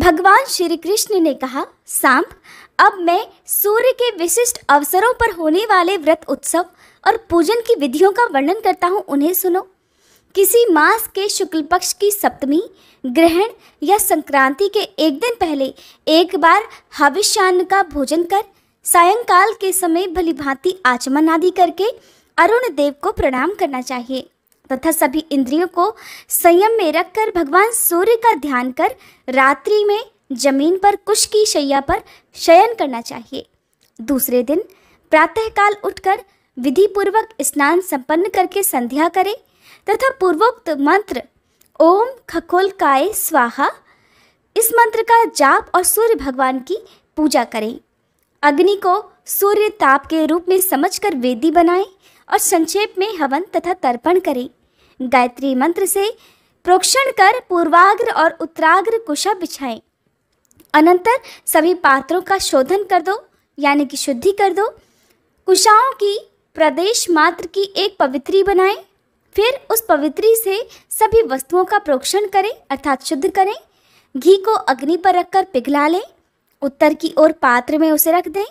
भगवान श्री कृष्ण ने कहा सांप अब मैं सूर्य के विशिष्ट अवसरों पर होने वाले व्रत उत्सव और पूजन की विधियों का वर्णन करता हूँ उन्हें सुनो किसी मास के शुक्ल पक्ष की सप्तमी ग्रहण या संक्रांति के एक दिन पहले एक बार हविष्यान्न का भोजन कर सायंकाल के समय भलीभांति आचमन आदि करके अरुण देव को प्रणाम करना चाहिए तथा सभी इंद्रियों को संयम में रखकर भगवान सूर्य का ध्यान कर रात्रि में जमीन पर कुश की शैया पर शयन करना चाहिए दूसरे दिन प्रातःकाल उठकर विधिपूर्वक स्नान संपन्न करके संध्या करें तथा पूर्वोक्त मंत्र ओम खखोल काय स्वाहा इस मंत्र का जाप और सूर्य भगवान की पूजा करें अग्नि को सूर्य ताप के रूप में समझकर वेदी बनाएं और संक्षेप में हवन तथा तर्पण करें गायत्री मंत्र से प्रोक्षण कर पूर्वाग्र और उत्तराग्र कुशा बिछाएं अनंतर सभी पात्रों का शोधन कर दो यानी कि शुद्धि कर दो कुशाओं की प्रदेश मात्र की एक पवित्री बनाएं फिर उस पवित्री से सभी वस्तुओं का प्रोक्षण करें अर्थात शुद्ध करें घी को अग्नि पर रखकर पिघला लें उत्तर की ओर पात्र में उसे रख दें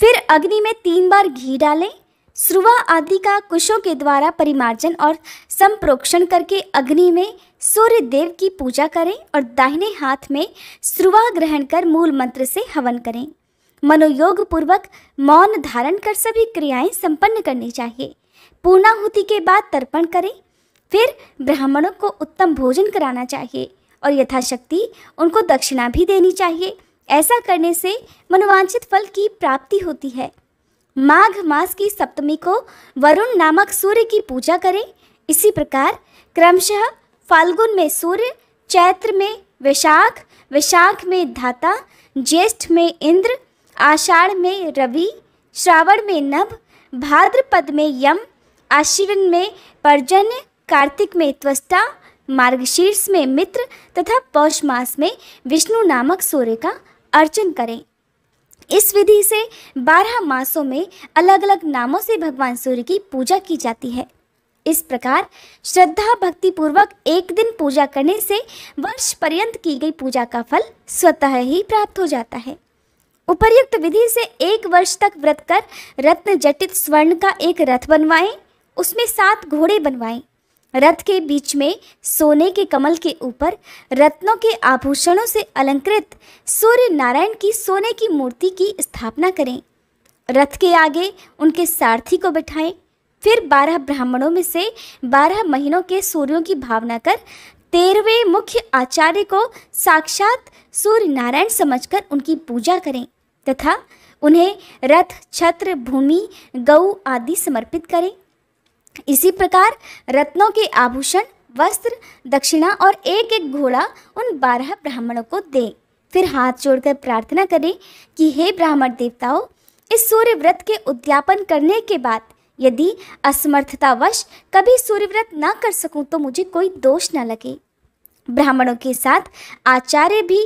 फिर अग्नि में तीन बार घी डालें श्रुवा आदि का कुशों के द्वारा परिमार्जन और संप्रोक्षण करके अग्नि में सूर्य देव की पूजा करें और दाहिने हाथ में श्रुवा ग्रहण कर मूल मंत्र से हवन करें मनोयोग पूर्वक मौन धारण कर सभी क्रियाएं संपन्न करनी चाहिए पूर्णाहुति के बाद तर्पण करें फिर ब्राह्मणों को उत्तम भोजन कराना चाहिए और यथाशक्ति उनको दक्षिणा भी देनी चाहिए ऐसा करने से मनोवांछित फल की प्राप्ति होती है माघ मास की सप्तमी को वरुण नामक सूर्य की पूजा करें इसी प्रकार क्रमशः फाल्गुन में सूर्य चैत्र में वैशाख वैशाख में धाता ज्येष्ठ में इंद्र आषाढ़ में रवि श्रावण में नभ भाद्रपद में यम आश्विन में पर्जन्य कार्तिक में त्वस्टा मार्गशीर्ष में मित्र तथा पौष मास में विष्णु नामक सूर्य का अर्चन करें इस विधि से बारह मासों में अलग अलग नामों से भगवान सूर्य की पूजा की जाती है इस प्रकार श्रद्धा भक्ति पूर्वक एक दिन पूजा करने से वर्ष पर्यंत की गई पूजा का फल स्वतः ही प्राप्त हो जाता है उपर्युक्त विधि से एक वर्ष तक व्रत कर रत्न जटित स्वर्ण का एक रथ बनवाएं उसमें सात घोड़े बनवाएं रथ के बीच में सोने के कमल के ऊपर रत्नों के आभूषणों से अलंकृत सूर्य नारायण की सोने की मूर्ति की स्थापना करें रथ के आगे उनके सारथी को बिठाएं फिर बारह ब्राह्मणों में से बारह महीनों के सूर्यों की भावना कर तेरहवें मुख्य आचार्य को साक्षात सूर्य नारायण समझकर उनकी पूजा करें तथा उन्हें रथ छत्र भूमि गऊ आदि समर्पित करें इसी प्रकार रत्नों के आभूषण वस्त्र दक्षिणा और एक एक घोड़ा उन बारह ब्राह्मणों को दें फिर हाथ जोड़कर प्रार्थना करें कि हे ब्राह्मण देवताओं इस सूर्य व्रत के उद्यापन करने के बाद यदि असमर्थतावश कभी सूर्य व्रत न कर सकूं तो मुझे कोई दोष न लगे ब्राह्मणों के साथ आचार्य भी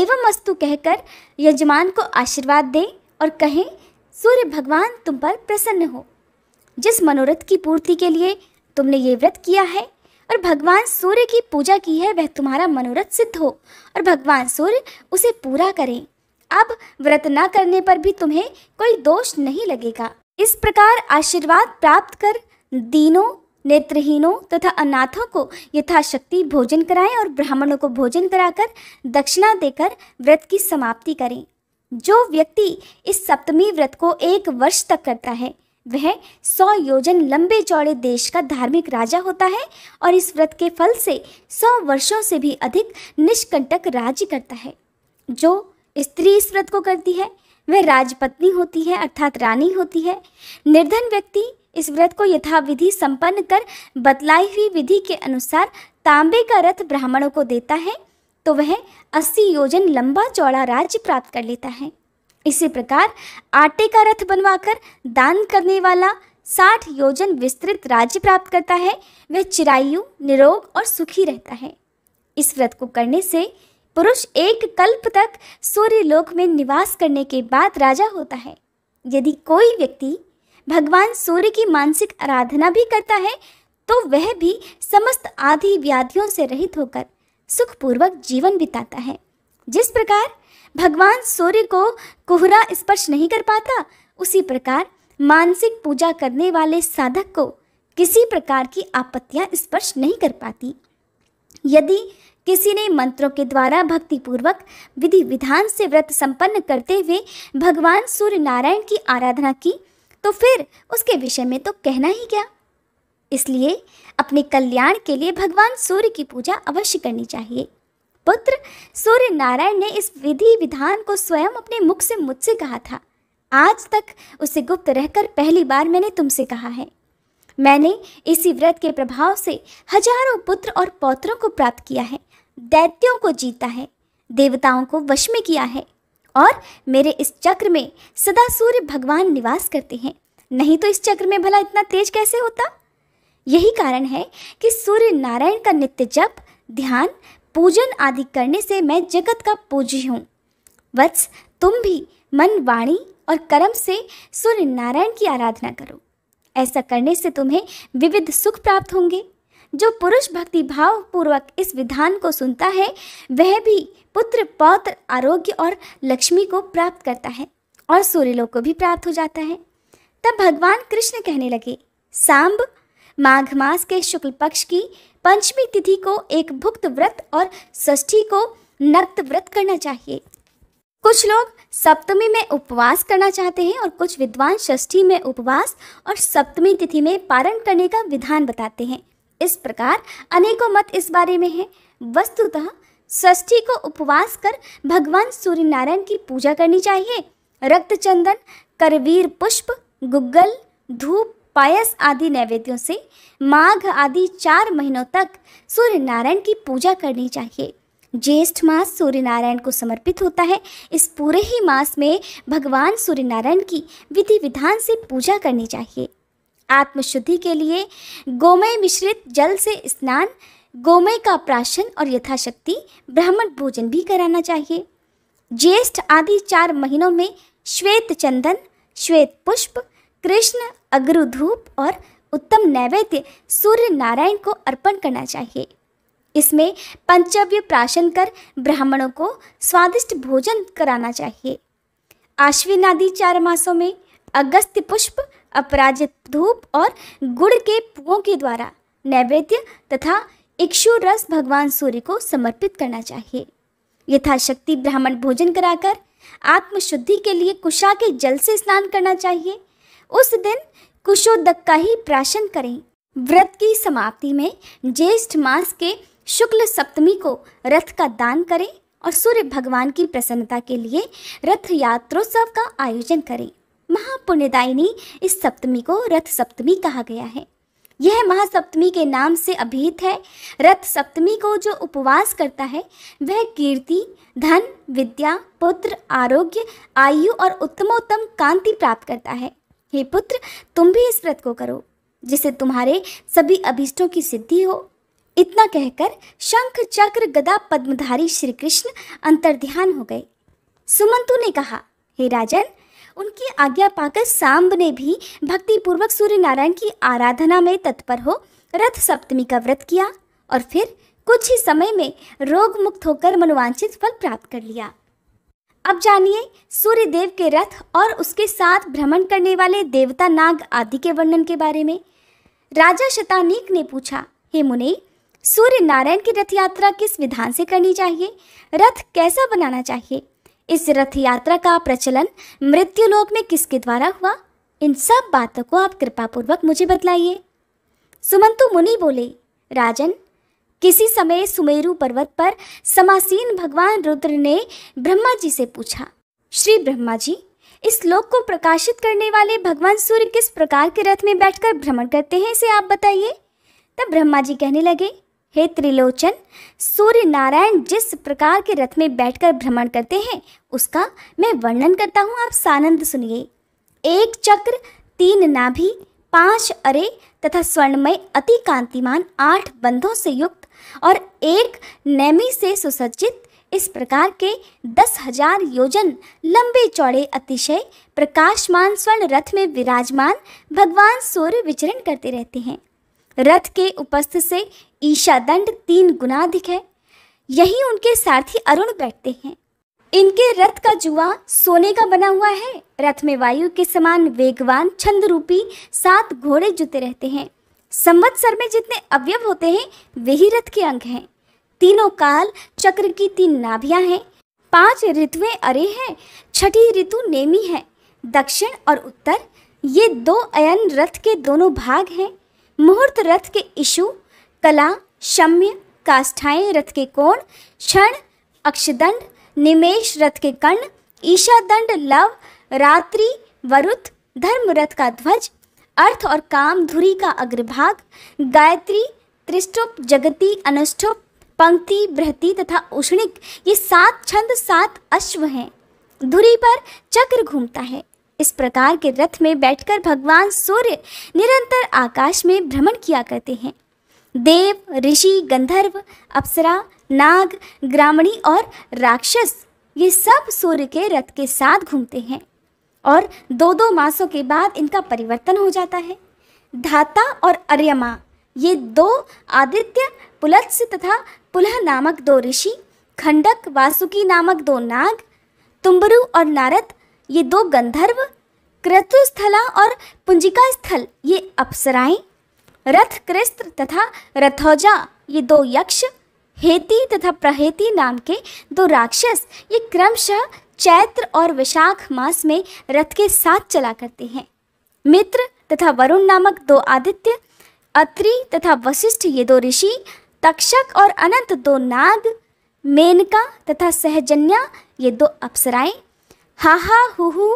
एवं अस्तु कहकर यजमान को आशीर्वाद दें और कहें सूर्य भगवान तुम पर प्रसन्न हो जिस मनोरथ की पूर्ति के लिए तुमने ये व्रत किया है और भगवान सूर्य की पूजा की है वह तुम्हारा मनोरथ सिद्ध हो और भगवान सूर्य उसे पूरा करें अब व्रत न करने पर भी तुम्हें कोई दोष नहीं लगेगा इस प्रकार आशीर्वाद प्राप्त कर दीनों नेत्रहीनों तथा अनाथों को यथाशक्ति भोजन कराएं और ब्राह्मणों को भोजन कराकर दक्षिणा देकर व्रत की समाप्ति करें जो व्यक्ति इस सप्तमी व्रत को एक वर्ष तक करता है वह सौ योजन लंबे चौड़े देश का धार्मिक राजा होता है और इस व्रत के फल से सौ वर्षों से भी अधिक निष्कंटक राज्य करता है जो स्त्री इस व्रत को करती है वह राजपत्नी होती है अर्थात रानी होती है निर्धन व्यक्ति इस व्रत को यथाविधि संपन्न कर बतलाई हुई विधि के अनुसार तांबे का रथ ब्राह्मणों को देता है तो वह अस्सी योजन लंबा चौड़ा राज्य प्राप्त कर लेता है इसी प्रकार आटे का रथ बनवाकर दान करने वाला साठ योजन विस्तृत राज्य प्राप्त करता है वह चिरायु निरोग और सुखी रहता है इस व्रत को करने से पुरुष एक कल्प तक सूर्य लोक में निवास करने के बाद राजा होता है यदि कोई व्यक्ति भगवान सूर्य की मानसिक आराधना भी करता है तो वह भी समस्त आधि व्याधियों से रहित होकर सुखपूर्वक जीवन बिताता है जिस प्रकार भगवान सूर्य को कोहरा स्पर्श नहीं कर पाता उसी प्रकार मानसिक पूजा करने वाले साधक को किसी प्रकार की आपत्तियां स्पर्श नहीं कर पाती यदि किसी ने मंत्रों के द्वारा भक्तिपूर्वक विधि विधान से व्रत संपन्न करते हुए भगवान सूर्य नारायण की आराधना की तो फिर उसके विषय में तो कहना ही क्या इसलिए अपने कल्याण के लिए भगवान सूर्य की पूजा अवश्य करनी चाहिए पुत्र सूर्य नारायण ने इस विधि विधान को स्वयं अपने मुख से मुझसे कहा था आज तक उसे गुप्त रहकर पहली बार मैंने तुमसे कहा है मैंने इसी व्रत के प्रभाव से हजारों पुत्र और पौत्रों को प्राप्त किया है दैत्यों को जीता है देवताओं को वश में किया है और मेरे इस चक्र में सदा सूर्य भगवान निवास करते हैं नहीं तो इस चक्र में भला इतना तेज कैसे होता यही कारण है कि सूर्य नारायण का नित्य जप ध्यान पूजन आदि करने से मैं जगत का पूजी हूँ वत्स तुम भी मन वाणी और कर्म से सूर्य नारायण की आराधना करो ऐसा करने से तुम्हें विविध सुख प्राप्त होंगे जो पुरुष भक्ति भाव पूर्वक इस विधान को सुनता है वह भी पुत्र पौत्र आरोग्य और लक्ष्मी को प्राप्त करता है और सूर्यलोक को भी प्राप्त हो जाता है तब भगवान कृष्ण कहने लगे सांब माघ मास के शुक्ल पक्ष की पंचमी तिथि को एक भुक्त व्रत और षष्ठी को नक्त व्रत करना चाहिए कुछ लोग सप्तमी में उपवास करना चाहते हैं और कुछ विद्वान षष्ठी में उपवास और सप्तमी तिथि में पारण करने का विधान बताते हैं इस प्रकार अनेकों मत इस बारे में हैं वस्तुतः षष्ठी को उपवास कर भगवान सूर्य नारायण की पूजा करनी चाहिए रक्त चंदन करवीर पुष्प गुग्गल धूप पायस आदि नैवेद्यों से माघ आदि चार महीनों तक सूर्य नारायण की पूजा करनी चाहिए ज्येष्ठ मास सूर्य नारायण को समर्पित होता है इस पूरे ही मास में भगवान सूर्य नारायण की विधि विधान से पूजा करनी चाहिए आत्मशुद्धि के लिए गोमय मिश्रित जल से स्नान गोमय का प्राशन और यथाशक्ति ब्राह्मण भोजन भी कराना चाहिए ज्येष्ठ आदि चार महीनों में श्वेत चंदन श्वेत पुष्प कृष्ण अग्रुधूप और उत्तम नैवेद्य सूर्य नारायण को अर्पण करना चाहिए इसमें पंचव्य प्राशन कर ब्राह्मणों को स्वादिष्ट भोजन कराना चाहिए आश्विन आदि चार मासों में अगस्त पुष्प अपराजित धूप और गुड़ के पुओं के द्वारा नैवेद्य तथा इक्षु रस भगवान सूर्य को समर्पित करना चाहिए यथाशक्ति ब्राह्मण भोजन कराकर आत्मशुद्धि के लिए कुशा के जल से स्नान करना चाहिए उस दिन कुशोदक का ही प्राशन करें व्रत की समाप्ति में ज्येष्ठ मास के शुक्ल सप्तमी को रथ का दान करें और सूर्य भगवान की प्रसन्नता के लिए रथ यात्रोत्सव का आयोजन करें महापुण्यदायिनी इस सप्तमी को रथ सप्तमी कहा गया है यह महासप्तमी के नाम से अभिहित है रथ सप्तमी को जो उपवास करता है वह कीर्ति धन विद्या पुत्र आरोग्य आयु और उत्तमोत्तम कांति प्राप्त करता है हे पुत्र तुम भी इस व्रत को करो जिसे तुम्हारे सभी अभीष्टों की सिद्धि हो इतना कहकर शंख चक्र गदा पद्मधारी श्री कृष्ण अंतर्ध्यान हो गए सुमंतु ने कहा हे राजन उनकी आज्ञा पाकर सांब ने भी भक्तिपूर्वक सूर्य नारायण की आराधना में तत्पर हो रथ सप्तमी का व्रत किया और फिर कुछ ही समय में रोग मुक्त होकर मनोवांछित फल प्राप्त कर लिया अब जानिए सूर्य देव के रथ और उसके साथ भ्रमण करने वाले देवता नाग आदि के वर्णन के बारे में राजा शतानीक ने पूछा हे मुनि सूर्य नारायण की रथ यात्रा किस विधान से करनी चाहिए रथ कैसा बनाना चाहिए इस रथ यात्रा का प्रचलन मृत्युलोक में किसके द्वारा हुआ इन सब बातों को आप कृपापूर्वक मुझे बतलाइए सुमंतु मुनि बोले राजन किसी समय सुमेरु पर्वत पर समासीन भगवान रुद्र ने ब्रह्मा जी से पूछा श्री ब्रह्मा जी इस लोक को प्रकाशित करने वाले भगवान सूर्य किस प्रकार के रथ में बैठकर भ्रमण करते हैं इसे आप बताइए तब ब्रह्मा जी कहने लगे हे त्रिलोचन सूर्य नारायण जिस प्रकार के रथ में बैठकर भ्रमण करते हैं उसका मैं वर्णन करता हूँ आप सानंद सुनिए एक चक्र तीन नाभि पांच अरे तथा स्वर्णमय अति कांतिमान आठ बंधों से युक्त और एक नैमी से सुसज्जित इस प्रकार के दस हजार योजन लंबे चौड़े अतिशय प्रकाशमान स्वर्ण रथ में विराजमान भगवान सूर्य विचरण करते रहते हैं रथ के उपस्थ से ईशादंड तीन गुना अधिक है यही उनके सारथी अरुण बैठते हैं इनके रथ का जुआ सोने का बना हुआ है रथ में वायु के समान वेगवान छंद रूपी सात घोड़े जुते रहते हैं संवत्सर में जितने अवयव होते हैं वे ही रथ के अंग हैं तीनों काल चक्र की तीन नाभियां हैं पांच ऋतुएं अरे हैं छठी ऋतु नेमी है दक्षिण और उत्तर ये दो अयन रथ के दोनों भाग हैं मुहूर्त रथ के इशु कला शम्य काष्ठाएं रथ के कोण क्षण अक्षदंड निमेश रथ के कर्ण ईशादंड लव रात्रि वरुत धर्म रथ का ध्वज अर्थ और काम धुरी का अग्रभाग गायत्री त्रिष्टुप जगति अनुष्टुप पंक्ति बृहती तथा उष्णिक ये सात छंद सात अश्व हैं धुरी पर चक्र घूमता है इस प्रकार के रथ में बैठकर भगवान सूर्य निरंतर आकाश में भ्रमण किया करते हैं देव ऋषि गंधर्व अप्सरा नाग ग्रामणी और राक्षस ये सब सूर्य के रथ के साथ घूमते हैं और दो दो मासों के बाद इनका परिवर्तन हो जाता है धाता और अर्यमा ये दो आदित्य पुलत्स तथा पुलह नामक दो ऋषि खंडक वासुकी नामक दो नाग तुम्बरू और नारद ये दो गंधर्व क्रतुस्थला और पुंजिका स्थल ये अप्सराएं रथ कृष्ण तथा रथौजा ये दो यक्ष हेती तथा प्रहेती नाम के दो राक्षस ये क्रमशः चैत्र और विशाख मास में रथ के साथ चला करते हैं मित्र तथा वरुण नामक दो आदित्य अत्रि तथा वशिष्ठ ये दो ऋषि तक्षक और अनंत दो नाग मेनका तथा सहजन्या ये दो अप्सराएं हाहा हुहु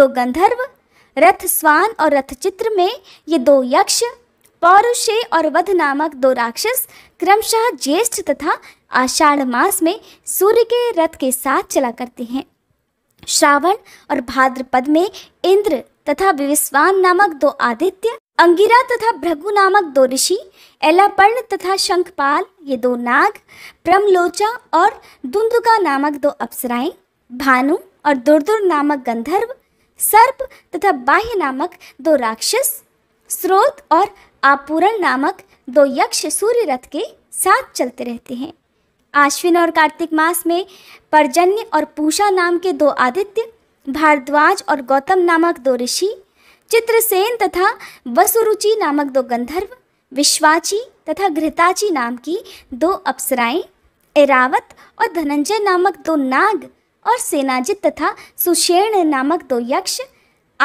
दो गंधर्व रथ स्वान और रथ चित्र में ये दो यक्ष पौरुषे और वध नामक दो राक्षस क्रमशः ज्येष्ठ तथा आषाढ़ मास में सूर्य के रथ के साथ चला करते हैं श्रावण और भाद्रपद में इंद्र तथा विविस्वान नामक दो आदित्य अंगिरा तथा भृगु नामक दो ऋषि एलापर्ण तथा शंखपाल ये दो नाग प्रमलोचा और दुंदुका नामक दो अप्सराएं भानु और दुर्दुर नामक गंधर्व सर्प तथा बाह्य नामक दो राक्षस स्रोत और आपूरण नामक दो यक्ष सूर्य रथ के साथ चलते रहते हैं आश्विन और कार्तिक मास में पर्जन्य और पूषा नाम के दो आदित्य भारद्वाज और गौतम नामक दो ऋषि चित्रसेन तथा वसुरुचि नामक दो गंधर्व विश्वाची तथा घृताची नाम की दो अप्सराएं एरावत और धनंजय नामक दो नाग और सेनाजित तथा सुषेण नामक दो यक्ष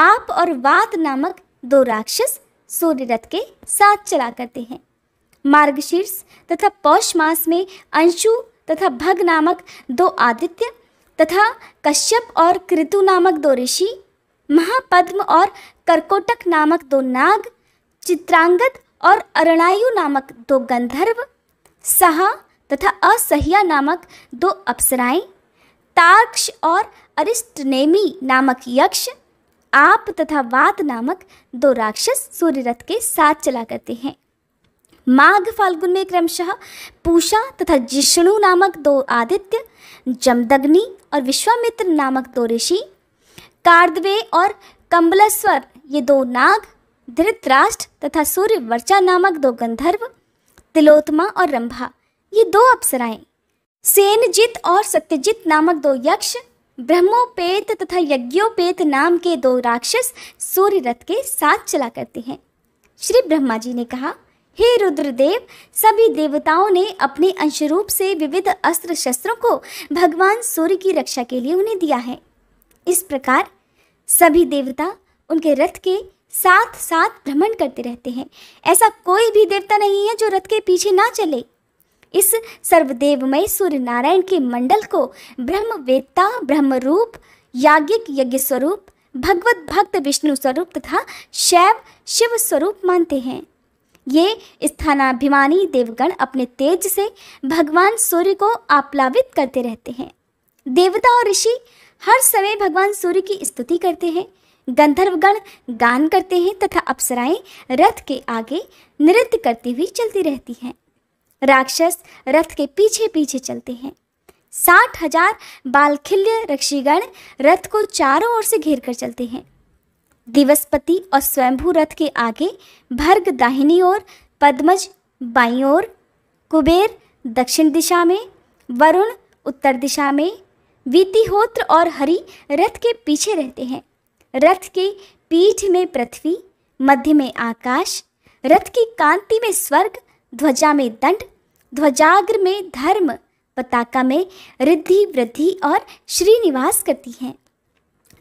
आप और वात नामक दो राक्षस सूर्य रथ के साथ चला करते हैं मार्गशीर्ष तथा पौष मास में अंशु तथा भग नामक दो आदित्य तथा कश्यप और कृतु नामक दो ऋषि महापद्म और करकोटक नामक दो नाग चित्रांगद और अरणायु नामक दो गंधर्व सहा तथा असहिया नामक दो अप्सराएं तार्क्ष और अरिष्टनेमी नामक यक्ष आप तथा वात नामक दो राक्षस सूर्यरथ के साथ चला करते हैं माघ फाल्गुन में क्रमशः पूषा तथा जिष्णु नामक दो आदित्य जमदग्नि और विश्वामित्र नामक दो ऋषि कार्दवे और कम्बलस्वर ये दो नाग धृतराष्ट्र तथा सूर्यवर्चा नामक दो गंधर्व तिलोत्मा और रंभा ये दो अप्सराएं सेनजित और सत्यजित नामक दो यक्ष ब्रह्मोपेत तथा यज्ञोपेत नाम के दो राक्षस सूर्य रथ के साथ चला करते हैं श्री ब्रह्मा जी ने कहा हे रुद्रदेव सभी देवताओं ने अपने अंशरूप से विविध अस्त्र शस्त्रों को भगवान सूर्य की रक्षा के लिए उन्हें दिया है इस प्रकार सभी देवता उनके रथ के साथ साथ भ्रमण करते रहते हैं ऐसा कोई भी देवता नहीं है जो रथ के पीछे ना चले इस सर्वदेवमय सूर्य नारायण के मंडल को ब्रह्म वेत्ता ब्रह्मरूप याज्ञिक यज्ञ स्वरूप भगवत भक्त विष्णु स्वरूप तथा शैव शिव स्वरूप मानते हैं ये स्थानाभिमानी देवगण अपने तेज से भगवान सूर्य को आप्लावित करते रहते हैं देवता और ऋषि हर समय भगवान सूर्य की स्तुति करते हैं गंधर्वगण गान करते हैं तथा अप्सराएं रथ के आगे नृत्य करती हुई चलती रहती हैं राक्षस रथ के पीछे पीछे चलते हैं साठ हजार बालखिल्य रक्षीगण रथ को चारों ओर से घेर कर चलते हैं दिवसपति और स्वयंभू रथ के आगे भर्ग दाहिनी ओर पद्मज बाई ओर कुबेर दक्षिण दिशा में वरुण उत्तर दिशा में वीतिहोत्र और हरि रथ के पीछे रहते हैं रथ के पीठ में पृथ्वी मध्य में आकाश रथ की कांति में स्वर्ग ध्वजा में दंड ध्वजाग्र में धर्म पताका में रिद्धि वृद्धि और श्रीनिवास करती हैं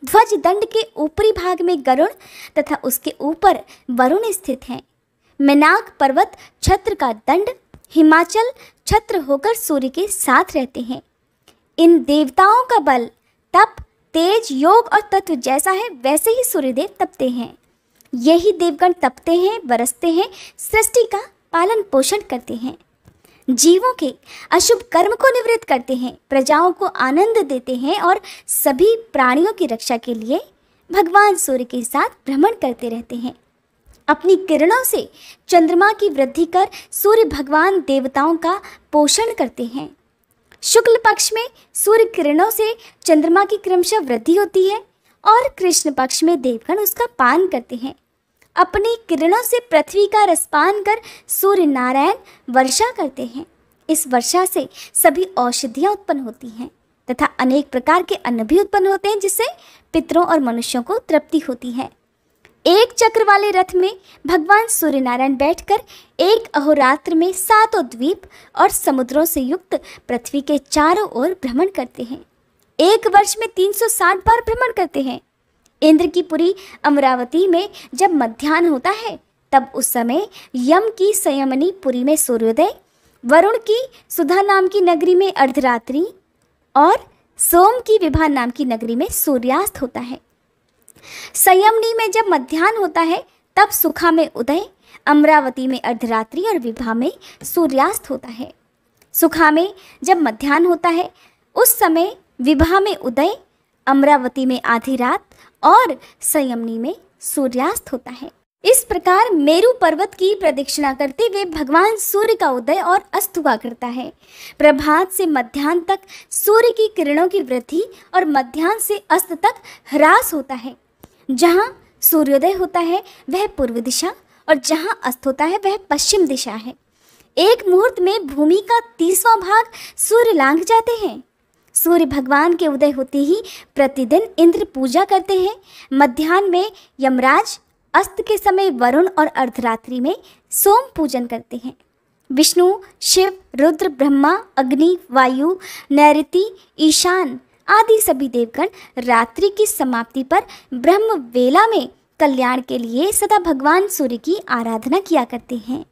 ध्वज दंड के ऊपरी भाग में गरुण तथा उसके ऊपर वरुण स्थित हैं मेनाक पर्वत छत्र का दंड हिमाचल छत्र होकर सूर्य के साथ रहते हैं इन देवताओं का बल तप तेज योग और तत्व जैसा है वैसे ही सूर्यदेव तपते हैं यही देवगण तपते हैं बरसते हैं सृष्टि का पालन पोषण करते हैं जीवों के अशुभ कर्म को निवृत्त करते हैं प्रजाओं को आनंद देते हैं और सभी प्राणियों की रक्षा के लिए भगवान सूर्य के साथ भ्रमण करते रहते हैं अपनी किरणों से चंद्रमा की वृद्धि कर सूर्य भगवान देवताओं का पोषण करते हैं शुक्ल पक्ष में सूर्य किरणों से चंद्रमा की क्रमशः वृद्धि होती है और कृष्ण पक्ष में देवगण उसका पान करते हैं अपनी किरणों से पृथ्वी का रसपान कर सूर्य नारायण वर्षा करते हैं इस वर्षा से सभी औषधियाँ उत्पन्न होती हैं तथा अनेक प्रकार के अन्न भी उत्पन्न होते हैं जिससे पितरों और मनुष्यों को तृप्ति होती है एक चक्र वाले रथ में भगवान सूर्यनारायण बैठकर एक अहोरात्र में सातों द्वीप और समुद्रों से युक्त पृथ्वी के चारों ओर भ्रमण करते हैं एक वर्ष में 360 बार भ्रमण करते हैं इंद्र की पुरी अमरावती में जब मध्यान्ह होता है तब उस समय यम की संयमनी पुरी में सूर्योदय वरुण की सुधा नाम की नगरी में अर्धरात्रि और सोम की विभा नाम की नगरी में सूर्यास्त होता है संयमनी में जब मध्यान्ह होता है तब सुखा में उदय अमरावती में अर्धरात्रि और विभा में सूर्यास्त होता है सुखा में जब मध्यान्ह होता है उस समय विभा में उदय अमरावती में आधी रात और संयमनी में सूर्यास्त होता है इस प्रकार मेरु पर्वत की प्रदक्षिणा करते हुए भगवान सूर्य का उदय और अस्त हुआ करता है प्रभात से मध्यान्ह तक सूर्य की किरणों की वृद्धि और मध्यान्ह से अस्त तक ह्रास होता है जहाँ सूर्योदय होता है वह पूर्व दिशा और जहाँ अस्त होता है वह पश्चिम दिशा है एक मुहूर्त में भूमि का तीसवा भाग सूर्य लांघ जाते हैं सूर्य भगवान के उदय होते ही प्रतिदिन इंद्र पूजा करते हैं मध्यान्ह में यमराज अस्त के समय वरुण और अर्धरात्रि में सोम पूजन करते हैं विष्णु शिव रुद्र ब्रह्मा अग्नि वायु नैरति ईशान आदि सभी देवगण रात्रि की समाप्ति पर ब्रह्म वेला में कल्याण के लिए सदा भगवान सूर्य की आराधना किया करते हैं